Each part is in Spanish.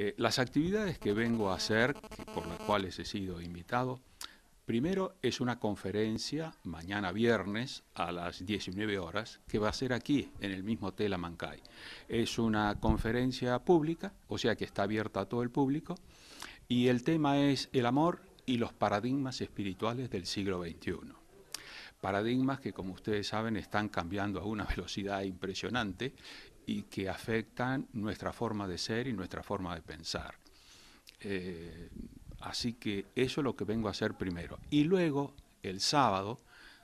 Eh, las actividades que vengo a hacer, por las cuales he sido invitado, primero es una conferencia mañana viernes a las 19 horas, que va a ser aquí, en el mismo Hotel Amancay. Es una conferencia pública, o sea que está abierta a todo el público, y el tema es el amor y los paradigmas espirituales del siglo XXI paradigmas que, como ustedes saben, están cambiando a una velocidad impresionante y que afectan nuestra forma de ser y nuestra forma de pensar. Eh, así que eso es lo que vengo a hacer primero. Y luego, el sábado,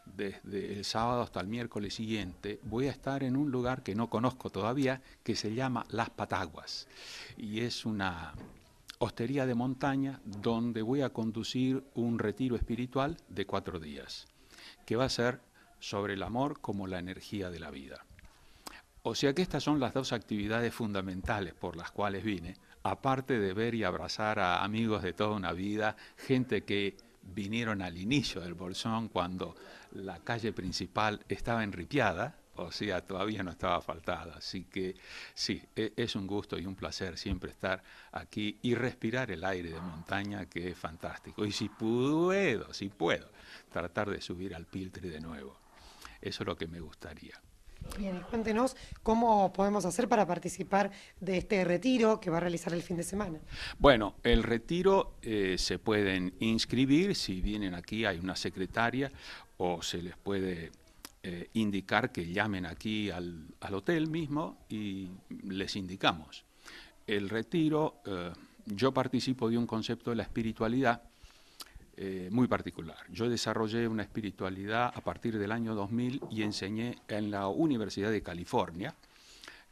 desde el sábado hasta el miércoles siguiente, voy a estar en un lugar que no conozco todavía, que se llama Las Pataguas. Y es una hostería de montaña donde voy a conducir un retiro espiritual de cuatro días, que va a ser sobre el amor como la energía de la vida. O sea que estas son las dos actividades fundamentales por las cuales vine, aparte de ver y abrazar a amigos de toda una vida, gente que vinieron al inicio del Bolsón cuando la calle principal estaba enripiada, o sea, todavía no estaba faltada. Así que sí, e, es un gusto y un placer siempre estar aquí y respirar el aire de montaña, que es fantástico. Y si puedo, si puedo, tratar de subir al Piltre de nuevo. Eso es lo que me gustaría. Bien, cuéntenos cómo podemos hacer para participar de este retiro que va a realizar el fin de semana. Bueno, el retiro eh, se pueden inscribir, si vienen aquí hay una secretaria o se les puede eh, indicar que llamen aquí al, al, hotel mismo y les indicamos. El retiro, eh, yo participo de un concepto de la espiritualidad eh, muy particular. Yo desarrollé una espiritualidad a partir del año 2000 y enseñé en la Universidad de California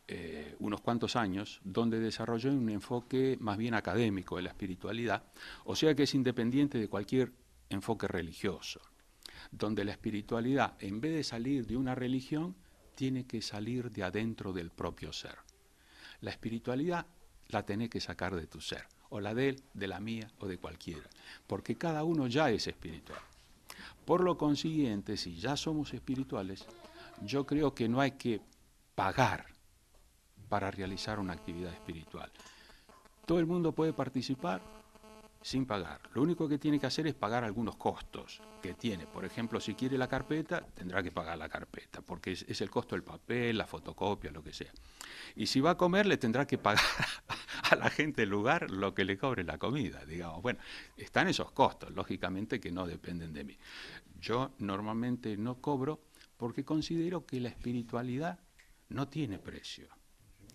eh, unos cuantos años, donde desarrollé un enfoque más bien académico de la espiritualidad, o sea que es independiente de cualquier enfoque religioso, donde la espiritualidad, en vez de salir de una religión, tiene que salir de adentro del propio ser. La espiritualidad la tenés que sacar de tu ser o la de él, de la mía o de cualquiera, porque cada uno ya es espiritual. Por lo consiguiente, si ya somos espirituales, yo creo que no hay que pagar para realizar una actividad espiritual. Todo el mundo puede participar sin pagar. Lo único que tiene que hacer es pagar algunos costos que tiene. Por ejemplo, si quiere la carpeta, tendrá que pagar la carpeta, porque es, el costo del papel, la fotocopia, lo que sea. Y si va a comer, le tendrá que pagar la gente el lugar lo que le cobre la comida, digamos. Bueno, están esos costos, lógicamente, que no dependen de mí. Yo normalmente no cobro porque considero que la espiritualidad no tiene precio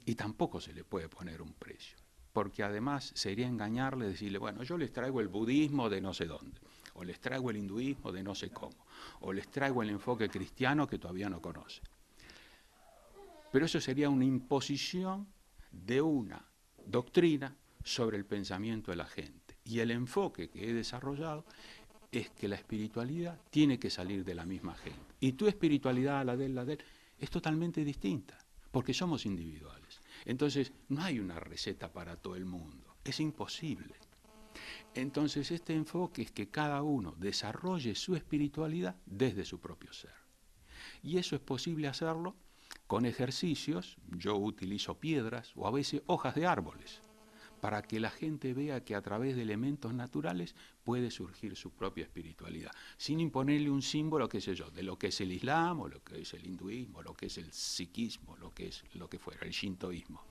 y tampoco se le puede poner un precio, porque además sería engañarle decirle, bueno, yo les traigo el budismo de no sé dónde, o les traigo el hinduismo de no sé cómo, o les traigo el enfoque cristiano que todavía no conoce. Pero eso sería una imposición de una doctrina sobre el pensamiento de la gente. Y el enfoque que he desarrollado es que la espiritualidad tiene que salir de la misma gente. Y tu espiritualidad, a la de él, la de él, es totalmente distinta, porque somos individuales. Entonces, no hay una receta para todo el mundo, es imposible. Entonces, este enfoque es que cada uno desarrolle su espiritualidad desde su propio ser. Y eso es posible hacerlo con ejercicios, yo utilizo piedras o a veces hojas de árboles, para que la gente vea que a través de elementos naturales puede surgir su propia espiritualidad, sin imponerle un símbolo, qué sé yo, de lo que es el Islam o lo que es el hinduismo, lo que es el psiquismo, lo que es lo que fuera, el shintoísmo.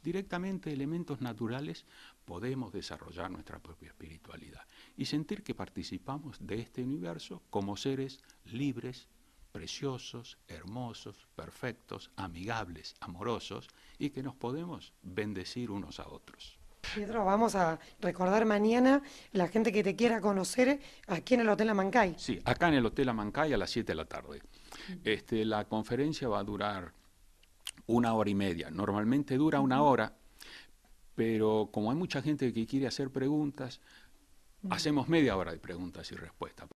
Directamente elementos naturales podemos desarrollar nuestra propia espiritualidad y sentir que participamos de este universo como seres libres preciosos, hermosos, perfectos, amigables, amorosos y que nos podemos bendecir unos a otros. Pedro, vamos a recordar mañana la gente que te quiera conocer aquí en el Hotel Amancay. Sí, acá en el Hotel Amancay a las 7 de la tarde. Mm. Este, la conferencia va a durar una hora y media. Normalmente dura una hora, pero como hay mucha gente que quiere hacer preguntas, hacemos media hora de preguntas y respuestas.